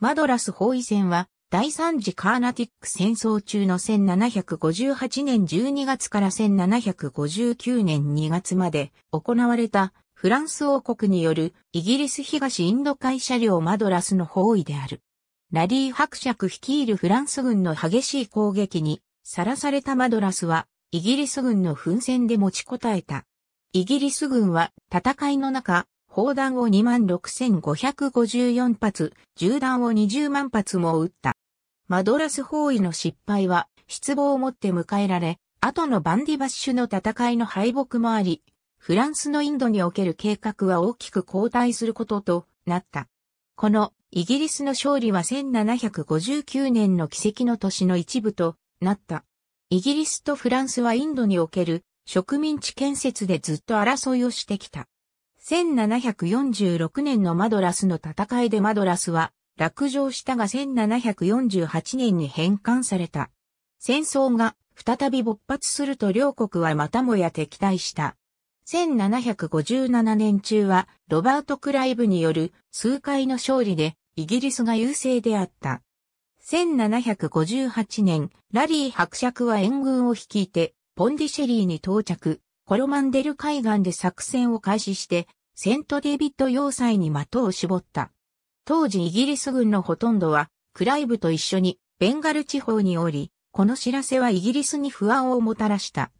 マドラス包囲戦は、第三次カーナティック戦争中の1758年12月から1759年2月まで行われたフランス王国によるイギリス東インド海車両マドラスの包囲である。ラリー伯爵率いるフランス軍の激しい攻撃にさらされたマドラスはイギリス軍の奮戦で持ちこたえた。イギリス軍は戦いの中、砲弾を26,554発、銃弾を20万発も撃った。マドラス包囲の失敗は失望をもって迎えられ、後のバンディバッシュの戦いの敗北もあり、フランスのインドにおける計画は大きく後退することとなった。このイギリスの勝利は1759年の奇跡の年の一部となった。イギリスとフランスはインドにおける植民地建設でずっと争いをしてきた。1746年のマドラスの戦いでマドラスは落城したが1748年に返還された。戦争が再び勃発すると両国はまたもや敵対した。1757年中はロバート・クライブによる数回の勝利でイギリスが優勢であった。1758年、ラリー伯爵は援軍を率いてポンディシェリーに到着。コロマンデル海岸で作戦を開始して、セントデビッド要塞に的を絞った。当時イギリス軍のほとんどは、クライブと一緒にベンガル地方におり、この知らせはイギリスに不安をもたらした。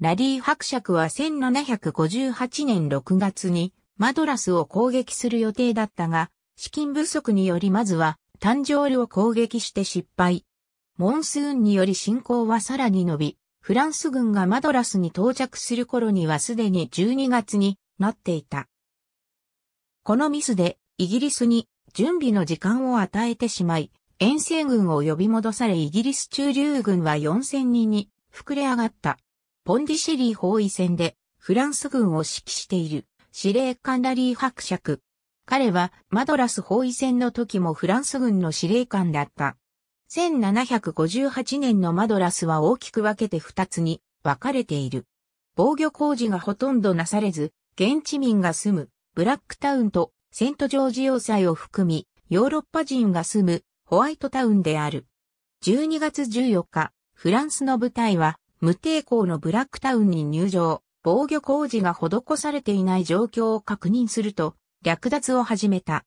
ラリー伯爵は1758年6月にマドラスを攻撃する予定だったが、資金不足によりまずは誕生ルを攻撃して失敗。モンスーンにより侵攻はさらに伸び、フランス軍がマドラスに到着する頃にはすでに12月になっていた。このミスでイギリスに準備の時間を与えてしまい、遠征軍を呼び戻されイギリス駐留軍は4000人に膨れ上がった。ポンディシェリー包囲戦でフランス軍を指揮している司令官ラリー伯爵。彼はマドラス包囲戦の時もフランス軍の司令官だった。1758年のマドラスは大きく分けて2つに分かれている。防御工事がほとんどなされず、現地民が住むブラックタウンとセントジョージ要塞を含み、ヨーロッパ人が住むホワイトタウンである。12月14日、フランスの部隊は無抵抗のブラックタウンに入場、防御工事が施されていない状況を確認すると、略奪を始めた。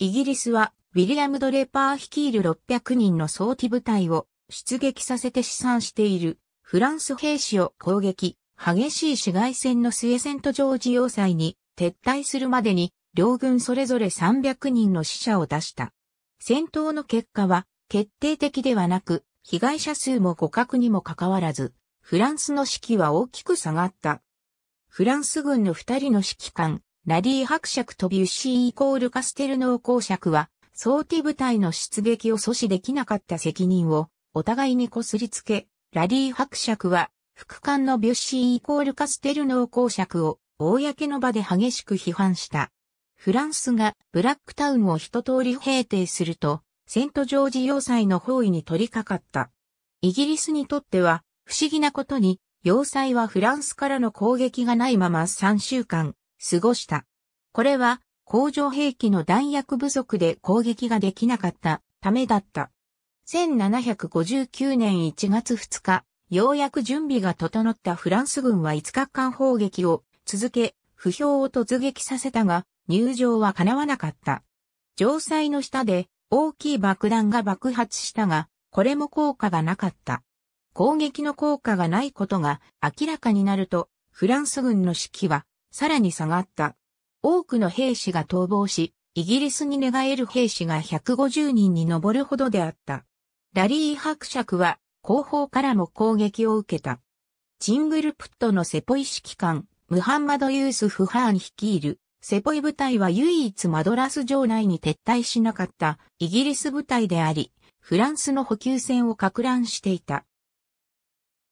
イギリスはウィリアム・ドレーパー率いる600人の装備部隊を出撃させて試算しているフランス兵士を攻撃、激しい市街戦の末セント・ジョージ要塞に撤退するまでに両軍それぞれ300人の死者を出した。戦闘の結果は決定的ではなく、被害者数も互角にもかかわらず、フランスの士気は大きく下がった。フランス軍の二人の指揮官、ラリー伯爵とビュッシーイコールカステルノー公爵は、総敵部隊の出撃を阻止できなかった責任をお互いにこすりつけ、ラリー伯爵は、副官のビュッシーイコールカステルー公爵を、公の場で激しく批判した。フランスがブラックタウンを一通り平定すると、セントジョージ要塞の包囲に取り掛かった。イギリスにとっては、不思議なことに、要塞はフランスからの攻撃がないまま3週間、過ごした。これは、工場兵器の弾薬不足で攻撃ができなかったためだった。1759年1月2日、ようやく準備が整ったフランス軍は5日間砲撃を続け、不評を突撃させたが、入場は叶わなかった。城塞の下で大きい爆弾が爆発したが、これも効果がなかった。攻撃の効果がないことが明らかになると、フランス軍の士気はさらに下がった。多くの兵士が逃亡し、イギリスに寝返る兵士が150人に上るほどであった。ラリー伯爵は後方からも攻撃を受けた。チングルプットのセポイ指揮官、ムハンマド・ユース・フハーン率いる、セポイ部隊は唯一マドラス城内に撤退しなかったイギリス部隊であり、フランスの補給船を拡乱していた。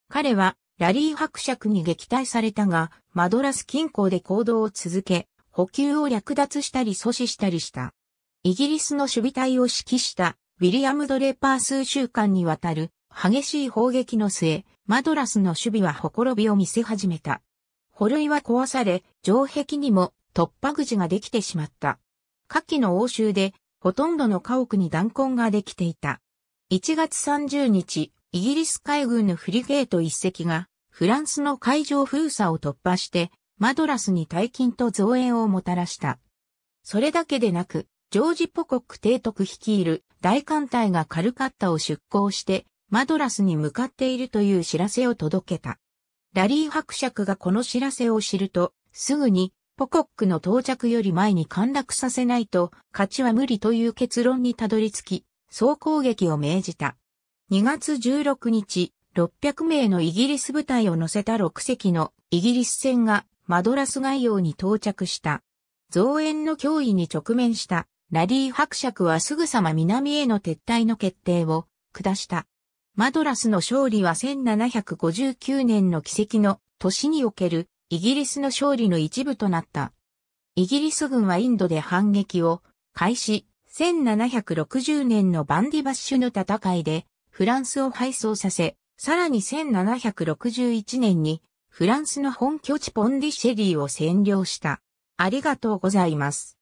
彼はラリー伯爵に撃退されたが、マドラス近郊で行動を続け、補給を略奪したり阻止したりした。イギリスの守備隊を指揮したウィリアム・ドレーパー数週間にわたる激しい砲撃の末、マドラスの守備はほころびを見せ始めた。捕類は壊され、城壁にも突破口ができてしまった。下記の応酬で、ほとんどの家屋に弾痕ができていた。1月30日、イギリス海軍のフリゲート一隻が、フランスの海上封鎖を突破して、マドラスに大金と増援をもたらした。それだけでなく、ジョージ・ポコック提督率いる大艦隊がカルカッタを出港して、マドラスに向かっているという知らせを届けた。ラリー伯爵がこの知らせを知ると、すぐにポコックの到着より前に陥落させないと勝ちは無理という結論にたどり着き、総攻撃を命じた。2月16日、600名のイギリス部隊を乗せた6隻のイギリス船がマドラス概要に到着した。増援の脅威に直面したラリー伯爵はすぐさま南への撤退の決定を下した。マドラスの勝利は1759年の奇跡の年におけるイギリスの勝利の一部となった。イギリス軍はインドで反撃を開始、1760年のバンディバッシュの戦いでフランスを敗走させ、さらに1761年にフランスの本拠地ポンディシェリーを占領した。ありがとうございます。